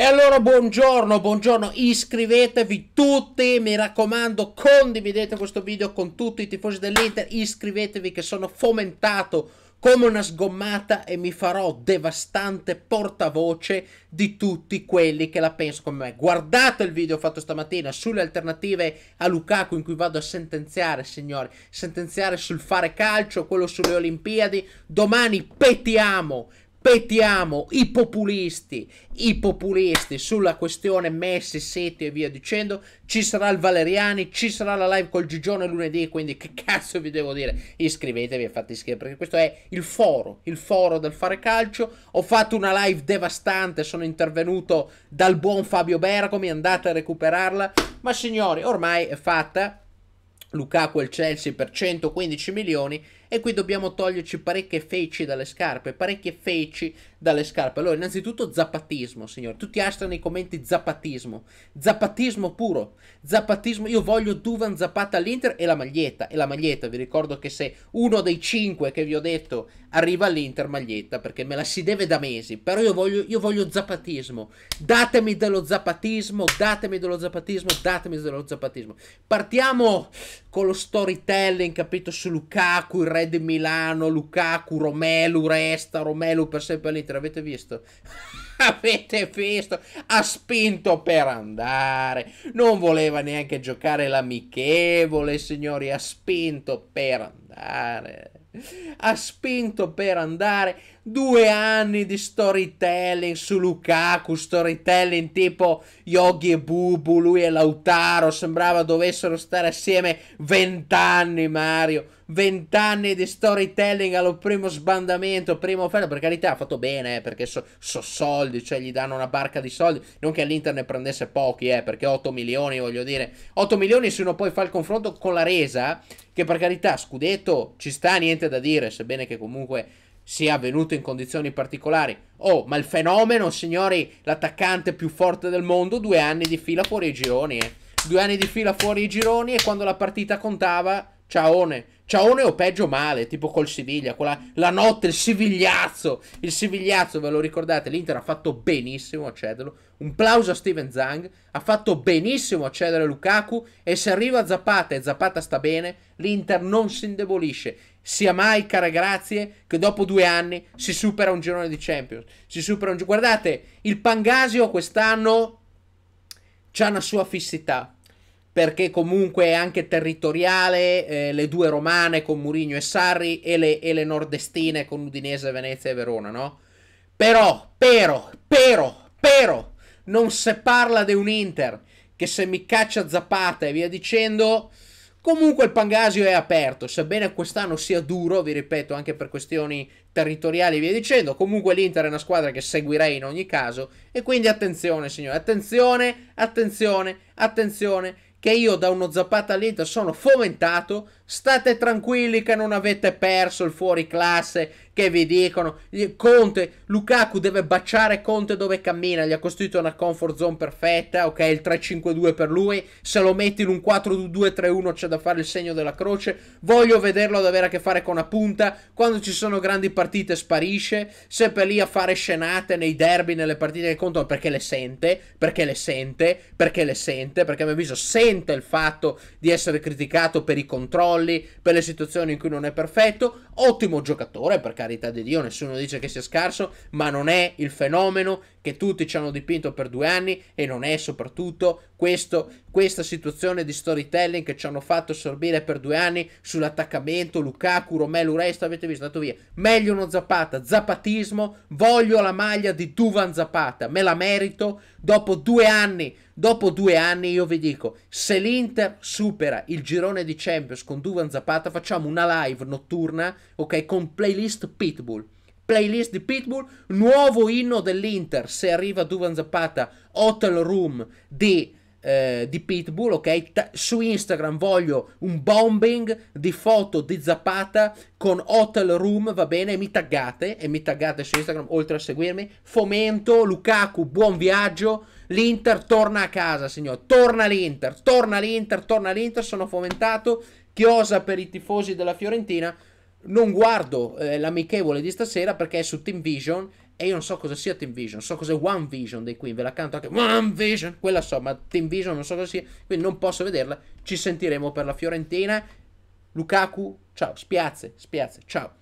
E allora buongiorno, buongiorno, iscrivetevi tutti, mi raccomando condividete questo video con tutti i tifosi dell'Inter, iscrivetevi che sono fomentato come una sgommata e mi farò devastante portavoce di tutti quelli che la pensano come me. Guardate il video fatto stamattina sulle alternative a Lukaku in cui vado a sentenziare, signori, sentenziare sul fare calcio, quello sulle Olimpiadi, domani petiamo pettiamo i populisti, i populisti sulla questione Messi, City e via dicendo. Ci sarà il Valeriani, ci sarà la live col Gigione lunedì, quindi che cazzo vi devo dire? Iscrivetevi e fate iscrivere, perché questo è il foro, il foro del fare calcio. Ho fatto una live devastante, sono intervenuto dal buon Fabio Bergomi, andate a recuperarla. Ma signori, ormai è fatta. Lukaku e il Chelsea per 115 milioni e qui dobbiamo toglierci parecchie feci dalle scarpe, parecchie feci dalle scarpe. Allora, innanzitutto zapatismo, signore. Tutti astrano nei commenti zapatismo. Zapatismo puro. Zappatismo. Io voglio Duvan Zapata all'Inter e la maglietta. E la maglietta, vi ricordo che se uno dei cinque che vi ho detto arriva all'Inter maglietta, perché me la si deve da mesi. Però io voglio, io voglio zapatismo. Datemi dello zapatismo, datemi dello zapatismo, datemi dello zapatismo. Partiamo con lo storytelling, capito, su Lukaku, il re Red Milano, Lukaku, Romelu resta, Romelu per sempre all'Inter, avete visto? avete visto? Ha spinto per andare, non voleva neanche giocare l'amichevole, signori, ha spinto per andare, ha spinto per andare due anni di storytelling su Lukaku, storytelling tipo Yogi e Bubu, lui e Lautaro, sembrava dovessero stare assieme vent'anni Mario, vent'anni di storytelling allo primo sbandamento, primo offerta, per carità ha fatto bene eh, perché so, so, soldi, cioè gli danno una barca di soldi, non che all'Inter ne prendesse pochi eh, perché 8 milioni voglio dire, 8 milioni se uno poi fa il confronto con la resa, che per carità scudetto ci sta niente da dire, sebbene che comunque sia avvenuto in condizioni particolari. Oh, ma il fenomeno, signori, l'attaccante più forte del mondo, due anni di fila fuori i gironi. Eh. Due anni di fila fuori i gironi e quando la partita contava Ciaone. Ciaone o peggio male, tipo col Siviglia, quella, la notte, il Sivigliazzo, il Sivigliazzo, ve lo ricordate, l'Inter ha fatto benissimo a cederlo, un plauso a Steven Zang, ha fatto benissimo a cedere Lukaku e se arriva Zapata e Zapata sta bene, l'Inter non si indebolisce, sia mai, care grazie, che dopo due anni si supera un girone di Champions, si supera un... guardate, il Pangasio quest'anno ha una sua fissità, perché comunque è anche territoriale, eh, le due romane con Murigno e Sarri e le, e le nordestine con Udinese, Venezia e Verona, no? Però, però, però, però, non se parla di un Inter che se mi caccia Zapata e via dicendo... Comunque il Pangasio è aperto, sebbene quest'anno sia duro, vi ripeto, anche per questioni territoriali e via dicendo, comunque l'Inter è una squadra che seguirei in ogni caso e quindi attenzione signore, attenzione, attenzione, attenzione che io da uno Zapata all'Inter sono fomentato. State tranquilli che non avete perso il fuori classe che vi dicono. Conte, Lukaku deve baciare Conte dove cammina, gli ha costruito una comfort zone perfetta, ok, il 3-5-2 per lui. Se lo metti in un 4-2-3-1 c'è da fare il segno della croce. Voglio vederlo ad avere a che fare con la punta. Quando ci sono grandi partite sparisce, sempre lì a fare scenate nei derby, nelle partite che contano perché le sente, perché le sente, perché le sente, perché mi avviso sente lamenta il fatto di essere criticato per i controlli, per le situazioni in cui non è perfetto. Ottimo giocatore, per carità di Dio, nessuno dice che sia scarso, ma non è il fenomeno che tutti ci hanno dipinto per due anni e non è soprattutto questo, questa situazione di storytelling che ci hanno fatto sorbire per due anni sull'attaccamento Lukaku, Romelu, resto avete visto, andato via meglio uno Zapata, zapatismo voglio la maglia di Duvan Zapata me la merito, dopo due anni dopo due anni io vi dico se l'Inter supera il girone di Champions con Duvan Zapata facciamo una live notturna ok, con playlist Pitbull playlist di Pitbull, nuovo inno dell'Inter, se arriva Duvan Zapata, Hotel Room di, eh, di Pitbull, ok? T- su Instagram voglio un bombing di foto di Zapata con Hotel Room, va bene? mi taggate, e mi taggate su Instagram, oltre a seguirmi. Fomento, Lukaku, buon viaggio. L'Inter torna a casa, signore. Torna l'Inter, torna l'Inter, torna l'Inter. Sono fomentato. Chiosa per i tifosi della Fiorentina non guardo eh, l'amichevole di stasera perché è su Team Vision e io non so cosa sia Team Vision, so cos'è One Vision dei Queen, ve la canto anche One Vision, quella so, ma Team Vision non so cosa sia, quindi non posso vederla. Ci sentiremo per la Fiorentina. Lukaku, ciao, spiazze, spiazze, ciao.